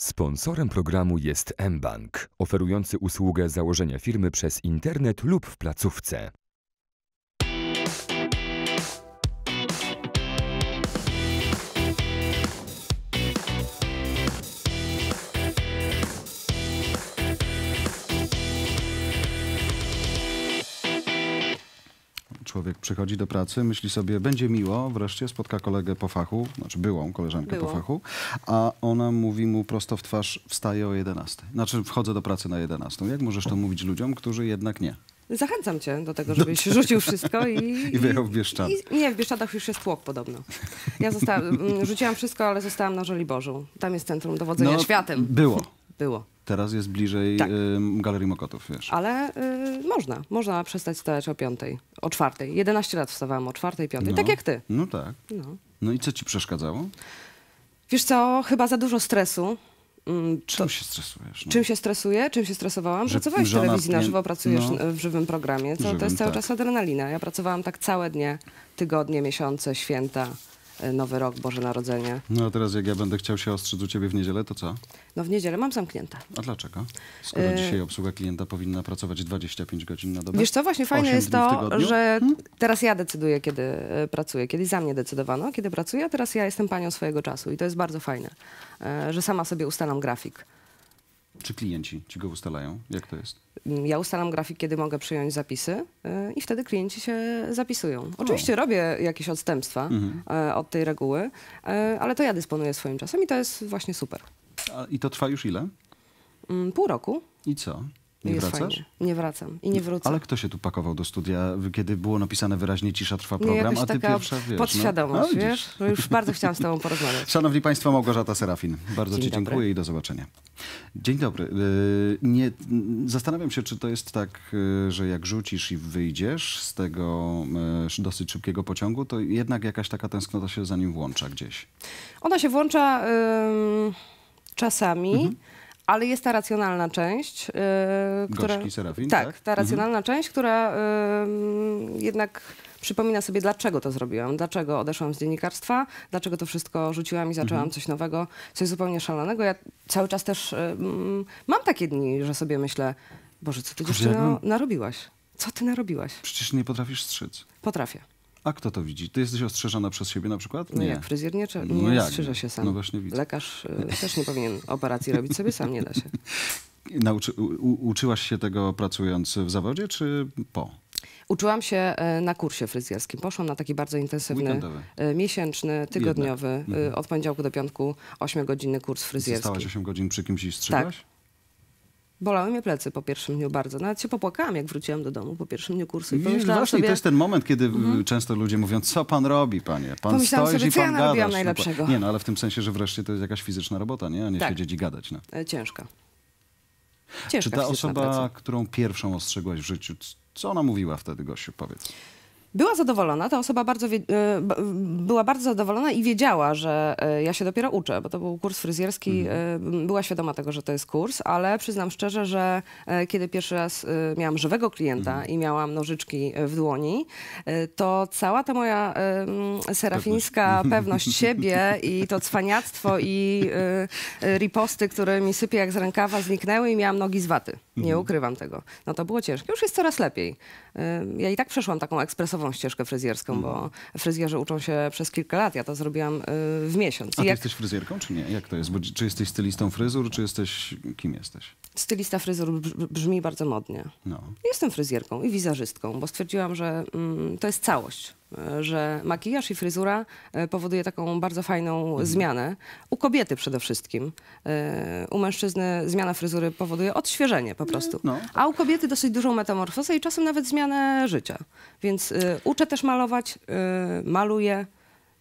Sponsorem programu jest mBank, oferujący usługę założenia firmy przez internet lub w placówce. Człowiek przychodzi do pracy, myśli sobie, będzie miło, wreszcie spotka kolegę po fachu, znaczy byłą koleżankę Było. po fachu, a ona mówi mu prosto w twarz, wstaję o 11. Znaczy wchodzę do pracy na 11. Jak możesz to mówić ludziom, którzy jednak nie? Zachęcam cię do tego, żebyś rzucił wszystko i... I wyjął w Bieszczady. I, nie, w Bieszczadach już jest tłok podobno. Ja zostałam, rzuciłam wszystko, ale zostałam na Żoliborzu. Tam jest centrum dowodzenia no, światem. Było. Było. Teraz jest bliżej tak. Galerii Mokotów, wiesz. Ale y, można, można przestać stawać o piątej, o czwartej. 11 lat wstawałam o czwartej, piątej, tak no. tak jak ty. No tak. No. no i co ci przeszkadzało? Wiesz co, chyba za dużo stresu. Mm, czym się stresujesz? No? Czym się stresuję? Czym się stresowałam? Że, Pracowałeś w telewizji na żywo, pracujesz no, w żywym programie. To, żywym, to jest cały tak. czas adrenalina. Ja pracowałam tak całe dnie, tygodnie, miesiące, święta. E, Nowy Rok, Boże Narodzenie. No a teraz jak ja będę chciał się ostrzyc u ciebie w niedzielę, to co? No w niedzielę mam zamknięte. A dlaczego? Skoro y... dzisiaj obsługa klienta powinna pracować 25 godzin na dobę. Wiesz co, właśnie fajne jest to, że hmm? teraz ja decyduję, kiedy e, pracuję. Kiedyś za mnie decydowano, kiedy pracuję, a teraz ja jestem panią swojego czasu i to jest bardzo fajne, że sama sobie ustalam grafik. Czy klienci ci go ustalają? Jak to jest? Mm, ja ustalam grafik, kiedy mogę przyjąć zapisy y, i wtedy klienci się zapisują. Oczywiście robię jakieś odstępstwa mhm. Y, od tej reguły, y, ale to ja dysponuję swoim czasem i to jest właśnie super. A, I to trwa już ile? Mm, pół roku. I co? Nie jest wracasz? Fajnie. Nie wracam i nie no, wrócę. Ale kto się tu pakował do studia, kiedy było napisane wyraźnie cisza trwa program, nie, a ty pierwsza wiesz. No. Podświadomość, no, wiesz? No, już bardzo chciałam z tobą porozmawiać. Szanowni Państwo, Małgorzata Serafin, bardzo Dzień ci dobry. dziękuję i do zobaczenia. Dzień dobry. Y, nie, mm, zastanawiam się, czy to jest tak, y, że jak rzucisz i wyjdziesz z tego y, dosyć szybkiego pociągu, to jednak jakaś taka tęsknota się za nim włącza gdzieś. Ona się włącza czasami. Mhm ale jest ta racjonalna część, yy, która... Serafin, tak, tak? ta mhm. racjonalna mhm. część, która yy, jednak przypomina sobie, dlaczego to zrobiłam, dlaczego odeszłam z dziennikarstwa, dlaczego to wszystko rzuciłam i zaczęłam mhm. coś nowego, coś zupełnie szalonego. Ja cały czas też yy, mam takie dni, że sobie myślę, Boże, co ty dziewczyno narobiłaś? Co ty narobiłaś? Przecież nie potrafisz strzec. Potrafię. A kto to widzi? Ty jesteś ostrzeżona przez siebie na przykład? No nie. jak fryzjer nie, no nie no jak? się sam. No właśnie widzę. Lekarz e, też nie powinien operacji robić sobie sam, nie da się. Nauczy, u, uczyłaś się tego pracując w zawodzie, czy po? Uczyłam się e, na kursie fryzjerskim. Poszłam na taki bardzo intensywny, Weekendowy. E, miesięczny, tygodniowy, mhm. od poniedziałku do piątku, 8-godzinny kurs fryzjerski. Zostałaś 8 godzin przy kimś i strzygałaś? Tak. Bolały mnie plecy po pierwszym dniu bardzo. Nawet się popłakałam, jak wróciłam do domu po pierwszym dniu kursu. I Właśnie sobie... to jest ten moment, kiedy mhm. często ludzie mówią, co pan robi, panie? Pan pomyślałam stoisz sobie, i pan ja gadasz. No najlepszego. Nie, no ale w tym sensie, że wreszcie to jest jakaś fizyczna robota, nie? A nie tak. siedzieć i gadać. No. Ciężka. E, ciężka Czy ta osoba, praca. którą pierwszą ostrzegłaś w życiu, co ona mówiła wtedy, Gosiu, powiedz? Była zadowolona, ta osoba bardzo e, była bardzo zadowolona i wiedziała, że e, ja się dopiero uczę, bo to był kurs fryzjerski. Mhm. E, była świadoma tego, że to jest kurs, ale przyznam szczerze, że kiedy pierwszy raz miałam żywego klienta mhm. i miałam nożyczki w dłoni, to cała ta moja serafińska pewność, pewność siebie i to cwaniactwo i riposty, które mi sypie jak z rękawa, zniknęły i miałam nogi z waty. Nie mhm. ukrywam tego. No to było ciężkie. Już jest coraz lepiej. Ja i tak przeszłam taką ekspresową ścieżkę fryzjerską, mm. bo mhm. fryzjerzy uczą się przez kilka lat. Ja to zrobiłam y, w miesiąc. A ty jak... jesteś fryzjerką, czy nie? Jak to jest? Bo czy jesteś stylistą fryzur, czy jesteś... kim jesteś? Stylista fryzur brzmi bardzo modnie. No. Jestem fryzjerką i wizerzystką, bo stwierdziłam, że mm, to jest całość. E, że makijaż i fryzura e, powoduje taką bardzo fajną mhm. zmianę. U kobiety przede wszystkim. E, u mężczyzny zmiana fryzury powoduje odświeżenie po prostu. No, A u kobiety dosyć dużą metamorfozę i czasem nawet zmianę życia. Więc uczę też malować, maluję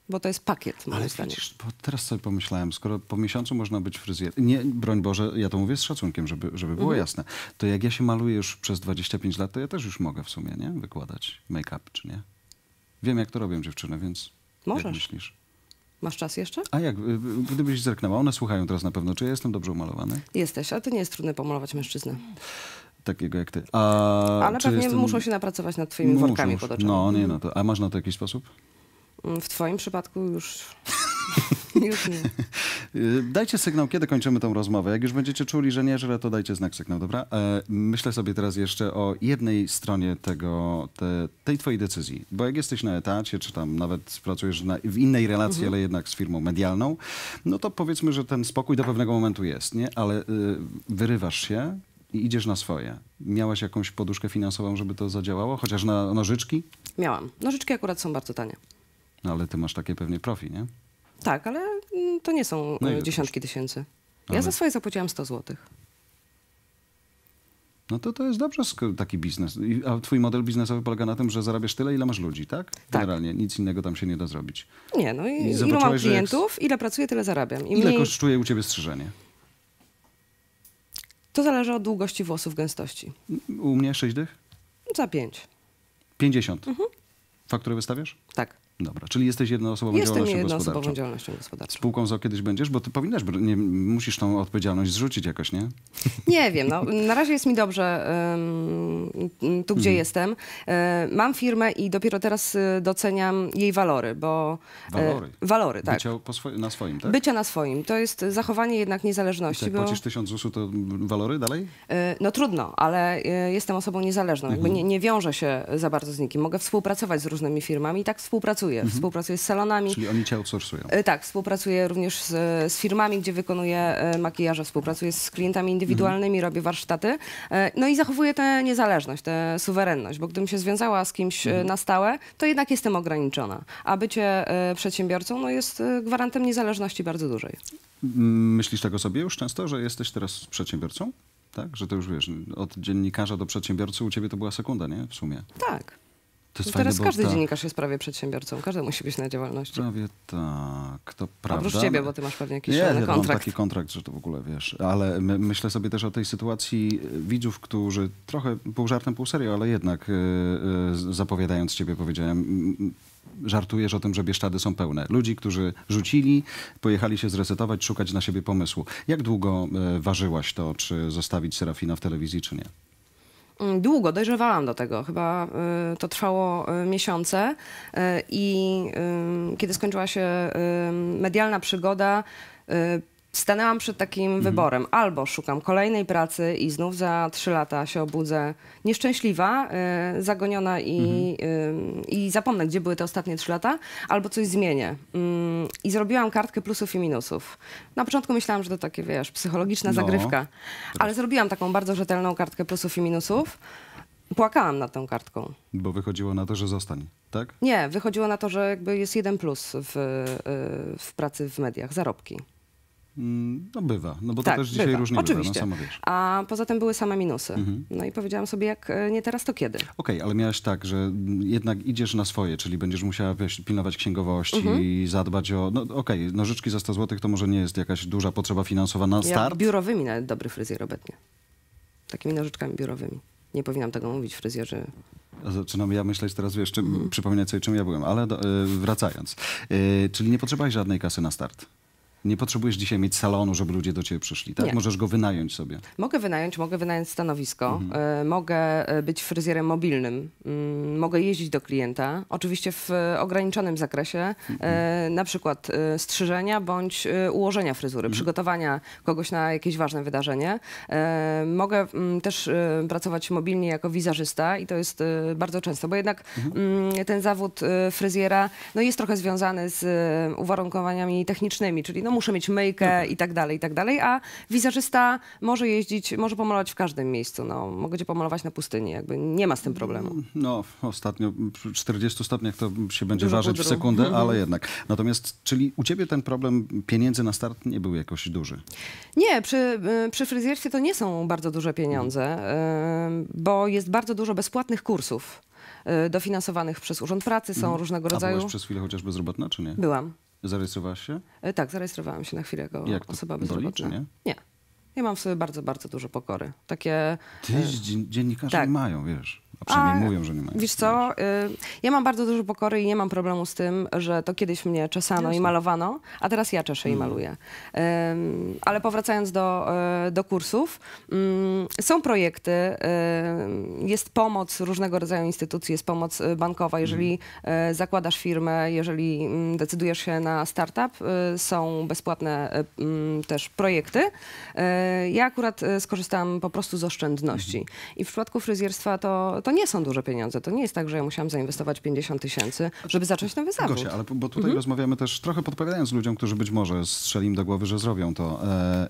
bo to jest pakiet, moim Ale zdaniem. Widzisz, bo teraz sobie pomyślałem, skoro po miesiącu można być fryzjer, nie, broń Boże, ja to mówię z szacunkiem, żeby, żeby było mhm. jasne, to jak ja się maluję już przez 25 lat, to ja też już mogę w sumie, nie? Wykładać make-up, czy nie? Wiem, jak to robią dziewczyny, więc Możesz. jak myślisz? Masz czas jeszcze? A jak? Y, y, gdybyś zerknęła, one słuchają teraz na pewno, czy ja jestem dobrze umalowany? Jesteś, ale to nie jest trudne pomalować mężczyznę. Takiego jak ty. A ale pewnie jestem... muszą się napracować nad twoimi muszą, workami pod oczami. No, nie, no mhm. to. A masz na to jakiś sposób? W twoim przypadku już... już nie. Y, dajcie sygnał, kiedy kończymy tą rozmowę. Jak już będziecie czuli, że nie żre, to dajcie znak sygnał, dobra? E, myślę sobie teraz jeszcze o jednej stronie tego, te, tej twojej decyzji. Bo jak jesteś na etacie, czy tam nawet pracujesz na, w innej relacji, mhm. ale jednak z firmą medialną, no to powiedzmy, że ten spokój do pewnego momentu jest, nie? Ale y, wyrywasz się, i idziesz na swoje. Miałaś jakąś poduszkę finansową, żeby to zadziałało? Chociaż na nożyczki? Miałam. Nożyczki akurat są bardzo tanie. No ale ty masz takie pewnie profi, nie? Tak, ale mm, to nie są no e, dziesiątki tysięcy. Ja ale... za swoje zapłaciłam 100 złotych. No to to jest dobrze taki biznes. A twój model biznesowy polega na tym, że zarabiasz tyle, ile masz ludzi, tak? tak. Generalnie tak. nic innego tam się nie da zrobić. Nie, no i, I ile mam klientów, jak... ile pracuję, tyle zarabiam. ile mniej... kosztuje u ciebie strzyżenie? To zależy od długości włosów, gęstości. U mnie 6 dych? Za 5. 50? Mhm. Faktury wystawiasz? Tak. Dobra, czyli jesteś jednoosobową Jestem działalnością jednoosobową gospodarczą. działalnością gospodarczą. Spółką ZO kiedyś będziesz? Bo ty powinnaś, nie, musisz tą odpowiedzialność zrzucić jakoś, nie? Nie wiem, no, na razie jest mi dobrze um, tu, gdzie mhm. jestem. Um, mam firmę i dopiero teraz e, doceniam jej walory, bo... E, walory? E, walory, tak. Bycia na swoim, tak? Bycia na swoim. To jest zachowanie jednak niezależności. I tak bo... płacisz tysiąc ZUS-u, to walory dalej? E, no trudno, ale e, jestem osobą niezależną. Mhm. Jakby nie, nie wiążę się za bardzo z nikim. Mogę współpracować z różnymi firmami i tak współpracuję współpracuję. Mhm. z salonami. Czyli oni cię outsourcują. E, tak, współpracuję również z, z firmami, gdzie wykonuję e, makijaże, współpracuję z klientami indywidualnymi, mhm. robię warsztaty. E, no i zachowuję tę niezależność, tę suwerenność, bo gdybym się związała z kimś mhm. na stałe, to jednak jestem ograniczona. A bycie przedsiębiorcą no, jest gwarantem niezależności bardzo dużej. Mm, myślisz tego tak sobie już często, że jesteś teraz przedsiębiorcą? Tak, że to już wiesz, od dziennikarza do przedsiębiorcy u ciebie to była sekunda, nie? W sumie. Tak. To jest no fajne, teraz każdy ta... dziennikarz jest prawie przedsiębiorcą. Każdy musi być na działalności. Prawie tak, to prawda. Oprócz ciebie, bo ty masz pewnie jakiś nie, ja kontrakt. Nie, taki kontrakt, że to w ogóle wiesz. Ale my, myślę sobie też o tej sytuacji e, widzów, którzy trochę pół żartem, pół serio, ale jednak yy, zapowiadając ciebie powiedziałem... Yy, żartujesz o tym, że Bieszczady są pełne. Ludzi, którzy rzucili, pojechali się zresetować, szukać na siebie pomysłu. Jak długo ważyłaś to, czy zostawić Serafina w telewizji, czy nie? Mm, długo dojrzewałam do tego, chyba y, to trwało y, miesiące y, i y, kiedy skończyła się medialna przygoda, y, stanęłam przed takim mhm. wyborem. Albo szukam kolejnej pracy i znów za trzy lata się obudzę nieszczęśliwa, y, zagoniona i, mhm. y, i zapomnę, gdzie były te ostatnie trzy lata, albo coś zmienię. Y, I zrobiłam kartkę plusów i minusów. Na początku myślałam, że to takie, wiesz, psychologiczna no. zagrywka, tak. ale zrobiłam taką bardzo rzetelną kartkę plusów i minusów. Płakałam nad tą kartką. Bo wychodziło na to, że zostań, tak? Nie, wychodziło na to, że jakby jest jeden plus w, y, w pracy w mediach, zarobki. Mm, no bywa, no bo tak, to też dzisiaj bywa. różnie Oczywiście. bywa, no sama wiesz. A poza tym były same minusy. Mhm. No i powiedziałam sobie, jak e, nie teraz, to kiedy? Okej, okay, ale miałaś tak, że jednak idziesz na swoje, czyli będziesz musiała wiesz, pilnować księgowości, mhm. zadbać o... No okej, okay, nożyczki za 100 zł to może nie jest jakaś duża potrzeba finansowa na start? Ja biurowymi nawet dobry fryzjer obecnie. Takimi nożyczkami biurowymi. Nie powinnam tego mówić fryzjerzy. Zaczynam ja myśleć teraz, wiesz, czym, mm. przypominać sobie, czym ja byłem, ale do, e, wracając. E, czyli nie potrzebałeś żadnej kasy na start? nie potrzebujesz dzisiaj mieć salonu, żeby ludzie do ciebie przyszli, tak? Nie. Możesz go wynająć sobie. Mogę wynająć, mogę wynająć stanowisko, mhm. E, mogę e, być fryzjerem mobilnym, mm, mogę jeździć do klienta, oczywiście w e, ograniczonym zakresie, mhm. na przykład strzyżenia bądź ułożenia fryzury, mhm. przygotowania kogoś na jakieś ważne wydarzenie. Mogę mm, też pracować mobilnie jako wizerzysta i to jest bardzo często, bo jednak mhm. mm, ten zawód fryzjera no, jest trochę związany z uwarunkowaniami technicznymi, czyli no, muszę mieć myjkę i tak dalej, i tak dalej, a wizerzysta może jeździć, może pomalować w każdym miejscu. No, mogę cię pomalować na pustyni, jakby nie ma z tym problemu. No, ostatnio, 40 stopniach to się będzie Dużo ważyć w sekundę, mhm. ale jednak. Natomiast, czyli u ciebie ten problem pieniędzy na start nie był jakoś duży? Nie, przy, y, przy fryzjerstwie to nie są bardzo duże pieniądze, y, bo jest bardzo dużo bezpłatnych kursów y, dofinansowanych przez Urząd Pracy, są mhm. różnego rodzaju... A byłaś przez chwilę chociaż bezrobotna, czy nie? Byłam. Zarejestrowałaś się? E, tak, zarejestrowałam się na chwilę jako Jak to, osoba bezrobotna. Boli, nie? nie. Ja mam w sobie bardzo, bardzo dużo pokory. Takie... Ty, e... dziennikarze tak. mają, wiesz. A przynajmniej A, mówią, że nie mają. Wiesz co, y, ja mam bardzo dużo pokory i nie mam problemu z tym, że to kiedyś mnie czesano Jasne. i malowano, a teraz ja czeszę mm. i maluję. ale powracając do, e, do kursów, mm, są projekty, y, jest pomoc różnego rodzaju instytucji, jest pomoc y, bankowa, jeżeli mm. E, zakładasz firmę, jeżeli mm, decydujesz się na startup, są bezpłatne e, mm, też projekty. Ja akurat skorzystam po prostu z oszczędności. Mhm. I w przypadku fryzjerstwa to to nie są duże pieniądze. To nie jest tak, że ja musiałam zainwestować 50 tysięcy, żeby zacząć nowy zawód. Gosia, ale bo tutaj mhm. rozmawiamy też trochę podpowiadając ludziom, którzy być może strzeli im do głowy, że zrobią to. E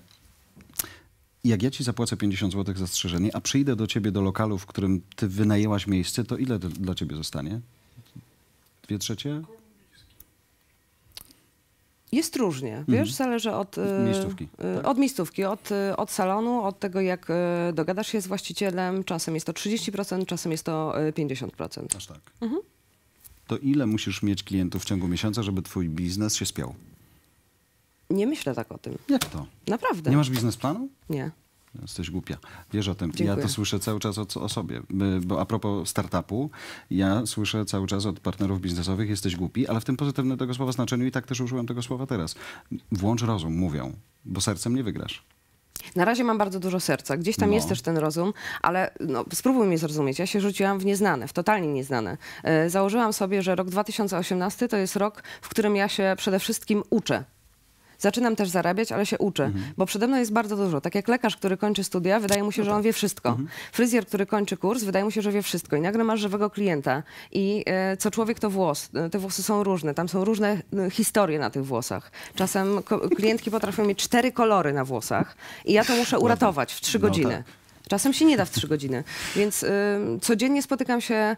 jak ja ci zapłacę 50 zł zastrzeżenie, a przyjdę do ciebie do lokalu, w którym ty wynajęłaś miejsce, to ile dla ciebie zostanie? Dwie trzecie? Jest różnie, mhm. wiesz, zależy od y, miejscówki, y, tak. od, miejscówki od, y, od salonu, od tego jak dogadasz się z właścicielem. Czasem jest to 30%, czasem jest to 50%. Aż tak. Mhm. To ile musisz mieć klientów w ciągu miesiąca, żeby twój biznes się spiał? Nie myślę tak o tym. Jak to? Naprawdę. Nie masz biznesplanu? Nie. Jesteś głupia. Wiesz o tym. Dziękuję. Ja to słyszę cały czas od, o sobie. Bo a propos startupu, ja słyszę cały czas od partnerów biznesowych, jesteś głupi, ale w tym pozytywnym tego słowa znaczeniu i tak też użyłem tego słowa teraz. Włącz rozum, mówią, bo sercem nie wygrasz. Na razie mam bardzo dużo serca. Gdzieś tam no. jest też ten rozum, ale no, spróbuj mnie zrozumieć. Ja się rzuciłam w nieznane, w totalnie nieznane. E, założyłam sobie, że rok 2018 to jest rok, w którym ja się przede wszystkim uczę. Zaczynam też zarabiać, ale się uczę, mhm. bo przede mną jest bardzo dużo. Tak jak lekarz, który kończy studia, wydaje mu się, no że on tak. wie wszystko. Mhm. Fryzjer, który kończy kurs, wydaje mu się, że wie wszystko. I nagle masz żywego klienta i e, co człowiek to włos. E, te włosy są różne, tam są różne e, historie na tych włosach. Czasem klientki potrafią mieć cztery kolory na włosach i ja to muszę no tak. uratować w trzy no godziny. No, tak. Czasem się nie da w trzy godziny. Więc y, codziennie spotykam się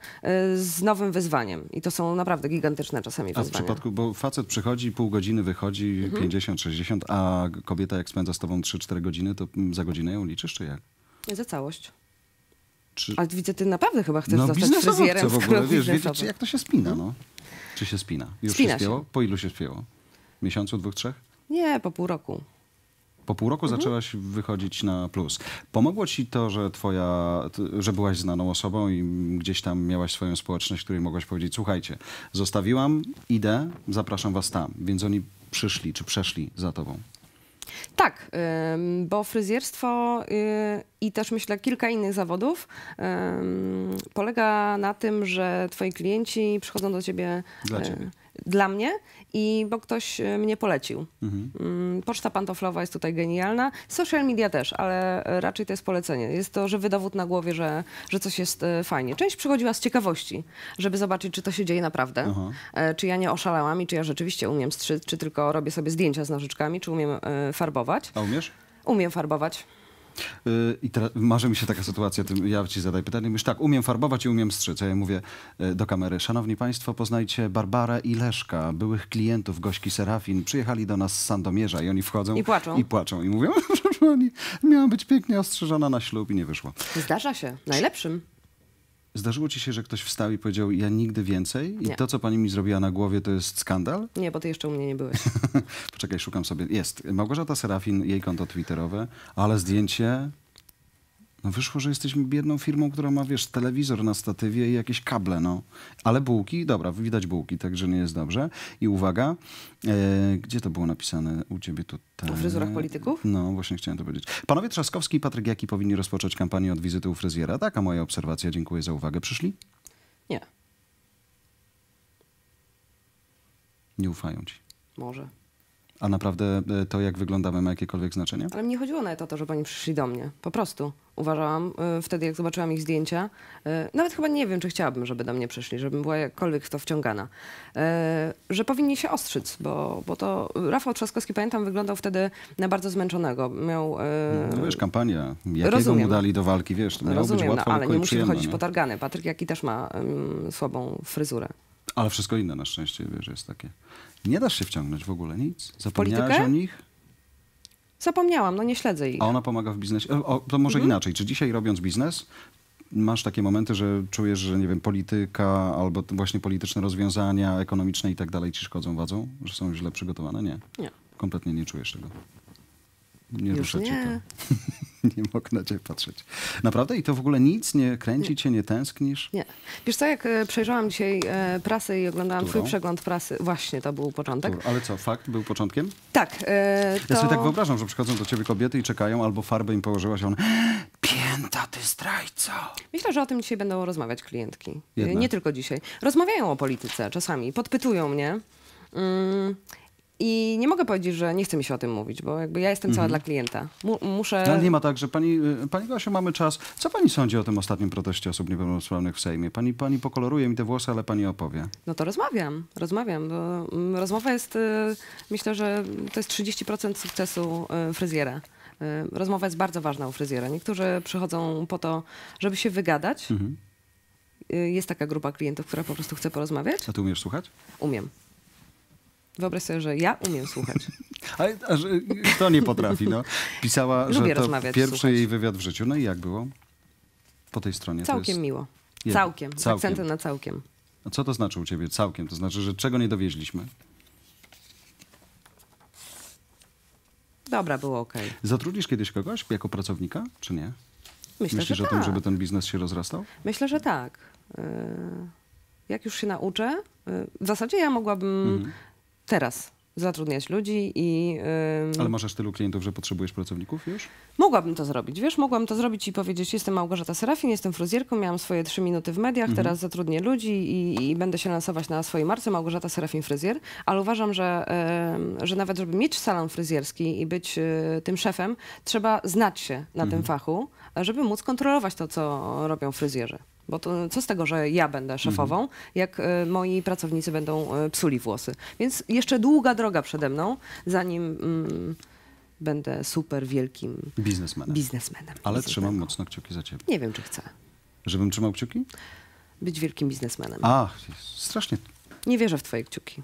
y, z nowym wyzwaniem. I to są naprawdę gigantyczne czasami wyzwania. a w przypadku, bo facet przychodzi, pół godziny wychodzi, mhm. 50-60, a kobieta jak spędza z tobą 3-4 godziny, to mm, za godzinę ją liczysz, czy jak? Za całość. Czy... Ale widzę, ty naprawdę chyba chcesz no, zostać fryzjerem. w ogóle, wiesz, wiecie, czy, jak to się spina, mhm. no. Czy się spina? Już spina się Po ilu się spięło? Miesiącu, dwóch, trzech? Nie, po pół roku. Po pół roku mhm. zaczęłaś wychodzić na plus. Pomogło ci to, że twoja, że byłaś znaną osobą i gdzieś tam miałaś swoją społeczność, której mogłaś powiedzieć, słuchajcie, zostawiłam, idę, zapraszam was tam. Więc oni przyszli, czy przeszli za tobą. Tak, bo fryzjerstwo y, i też myślę kilka innych zawodów polega na tym, że twoi klienci przychodzą do ciebie. Dla e, ciebie dla mnie i bo ktoś e, mnie polecił. Mhm. Mm, poczta pantoflowa jest tutaj genialna, social media też, ale e, raczej to jest polecenie. Jest to żywy dowód na głowie, że, że coś jest e, fajnie. Część przychodziła z ciekawości, żeby zobaczyć, czy to się dzieje naprawdę, Aha. czy ja nie oszalałam i czy ja rzeczywiście umiem strzyc, czy tylko robię sobie zdjęcia z nożyczkami, czy umiem farbować. A umiesz? Umiem farbować. Y, I teraz marzy mi się taka sytuacja, ja ci zadaj pytanie. Mówisz tak, umiem farbować i umiem strzyc. Ja mówię y, do kamery, szanowni państwo, poznajcie Barbarę i Leszka, byłych klientów Gośki Serafin. Przyjechali do nas z Sandomierza i oni wchodzą i płaczą. I, płaczą. I mówią, że oni miała być pięknie ostrzeżona na ślub i nie wyszło. Zdarza się, najlepszym. Zdarzyło ci się, że ktoś wstał i powiedział, ja nigdy więcej i nie. to, co pani mi zrobiła na głowie, to jest skandal? Nie, bo ty jeszcze u mnie nie byłeś. Poczekaj, szukam sobie. Jest. Małgorzata Serafin, jej konto twitterowe, ale zdjęcie no wyszło, że jesteśmy biedną firmą, która ma, wiesz, telewizor na statywie i jakieś kable, no. Ale bułki, dobra, widać bułki, także nie jest dobrze. I uwaga, e, gdzie to było napisane u ciebie tutaj? U fryzurach polityków? No, właśnie chciałem to powiedzieć. Panowie Trzaskowski i Patryk Jaki powinni rozpocząć kampanię od wizyty u fryzjera. Taka moja obserwacja, dziękuję za uwagę. Przyszli? Nie. Nie ufają ci. Może. A naprawdę e, to, jak wyglądamy, ma jakiekolwiek znaczenie? Ale mnie chodziło nawet o to, żeby oni przyszli do mnie. Po prostu. Uważałam, e, wtedy jak zobaczyłam ich zdjęcia, e, nawet chyba nie wiem, czy chciałabym, żeby do mnie przyszli, żebym była jakkolwiek w to wciągana, że powinni się ostrzyc, bo, bo to Rafał Trzaskowski, pamiętam, wyglądał wtedy na bardzo zmęczonego. Miał... No, no wiesz, kampania, jakiego rozumiem. mu dali do walki, wiesz, rozumiem, być łatwo, no, ale nie musi wychodzić po no. potargany. Patryk Jaki też ma mm, słabą fryzurę. Ale wszystko inne na szczęście, wiesz, jest takie. Nie dasz się wciągnąć w ogóle nic? Zapomniałeś o nich? Zapomniałam, no nie śledzę ich. A ona pomaga w biznesie? O, to może mhm. inaczej. Czy dzisiaj robiąc biznes, masz takie momenty, że czujesz, że nie wiem, polityka albo właśnie polityczne rozwiązania ekonomiczne i tak dalej ci szkodzą, wadzą? Że są źle przygotowane? Nie. Nie. Kompletnie nie czujesz tego. Nie Już rusza nie. cię to. nie mogę na ciebie patrzeć. Naprawdę? I to w ogóle nic nie kręci nie. cię, nie tęsknisz? Nie. Wiesz co, jak e, przejrzałam dzisiaj e, prasę i oglądałam Którą? twój przegląd prasy, właśnie to był początek. Którą? Ale co, fakt był początkiem? Tak. E, to... Ja sobie tak wyobrażam, że przychodzą do ciebie kobiety i czekają, albo farbę im położyłaś, się. one pięta, ty zdrajco. Myślę, że o tym dzisiaj będą rozmawiać klientki. E, Jednak. Nie tylko dzisiaj. Rozmawiają o polityce czasami, podpytują mnie. Mm, i nie mogę powiedzieć, że nie chce mi się o tym mówić, bo jakby ja jestem cała mhm. dla klienta. muszę... Ale no, nie ma tak, że pani, y, pani Gosiu, mamy czas. Co pani sądzi o tym ostatnim proteście osób niepełnosprawnych w Sejmie? Pani, pani pokoloruje mi te włosy, ale pani opowie. No to rozmawiam, rozmawiam. Bo mm, rozmowa jest, y, myślę, że to jest 30% sukcesu y, fryzjera. Rozmowa jest bardzo ważna u fryzjera. Niektórzy przychodzą po to, żeby się wygadać. Mhm jest taka grupa klientów, która po prostu chce porozmawiać. A ty umiesz słuchać? Umiem. Wyobraź sobie, że ja umiem słuchać. Ale a, że, y, kto nie potrafi, no. Pisała, że to pierwszy słuchać. jej wywiad w życiu. No i jak było? Po tej stronie. Całkiem jest... miło. całkiem. całkiem. na całkiem. A co to znaczy u ciebie całkiem? To znaczy, że czego nie dowieźliśmy? Dobra, było ok. Zatrudnisz kiedyś kogoś jako pracownika, czy nie? Myślę, Myślisz że o tak. tym, żeby ten biznes się rozrastał? Myślę, że tak. Y, jak już się nauczę, y, w zasadzie ja mogłabym mhm teraz zatrudniać ludzi i... Yy... Ale masz aż tylu klientów, że potrzebujesz pracowników już? Mogłabym to zrobić, wiesz, mogłabym to zrobić i powiedzieć, jestem Małgorzata Serafin, jestem fryzjerką, miałam swoje trzy minuty w mediach, mhm. teraz zatrudnię ludzi i, i, będę się lansować na swojej marce Małgorzata Serafin Fryzjer, ale uważam, że, yy, że nawet żeby mieć salon fryzjerski i być yy, tym szefem, trzeba znać się na mhm. tym fachu, żeby móc kontrolować to, co robią fryzjerzy. Bo to, co z tego, że ja będę mhm. szefową, mhm. jak e, moi pracownicy będą e, psuli włosy. Więc jeszcze długa droga przede mną, zanim mm, będę super wielkim biznesmenem. biznesmenem Ale trzymam mocno kciuki za ciebie. Nie wiem, czy chcę. Żebym trzymał kciuki? Być wielkim biznesmenem. Ach, strasznie. Nie wierzę w twoje kciuki.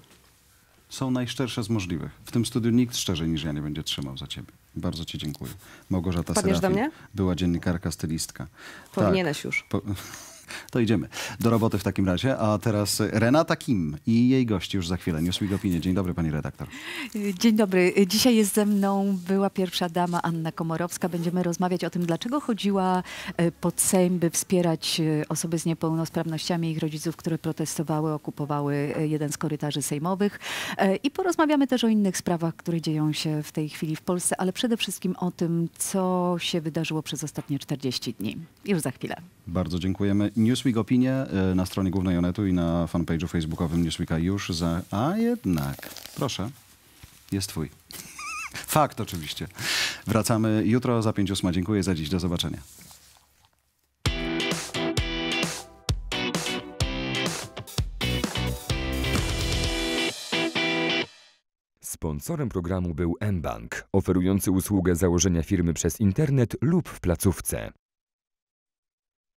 Są najszczersze z możliwych. W tym studiu nikt szczerzej niż ja nie będzie trzymał za ciebie. Bardzo ci dziękuję. Małgorzata Serafin, była dziennikarka, stylistka. Tak. Powinieneś tak, już. Po... To idziemy do roboty w takim razie. A teraz Renata Kim i jej gości już za chwilę. Newsweek Opinie. Dzień dobry, pani redaktor. Dzień dobry. Dzisiaj jest ze mną była pierwsza dama Anna Komorowska. Będziemy rozmawiać o tym, dlaczego chodziła e, pod Sejm, by wspierać e, osoby z niepełnosprawnościami i ich rodziców, które protestowały, okupowały e, jeden z korytarzy sejmowych. I porozmawiamy też o innych sprawach, które dzieją się w tej chwili w Polsce, ale przede wszystkim o tym, co się wydarzyło przez ostatnie 40 dni. Już za chwilę. Bardzo dziękujemy Newsweek opinie e, na stronie głównej Onetu i na fanpage'u facebookowym Newsweeka już za... A jednak, proszę, jest twój. Fakt oczywiście. Wracamy jutro za 5.8. Dziękuję za dziś. Do zobaczenia. Sponsorem programu był mBank, oferujący usługę założenia firmy przez internet lub w placówce.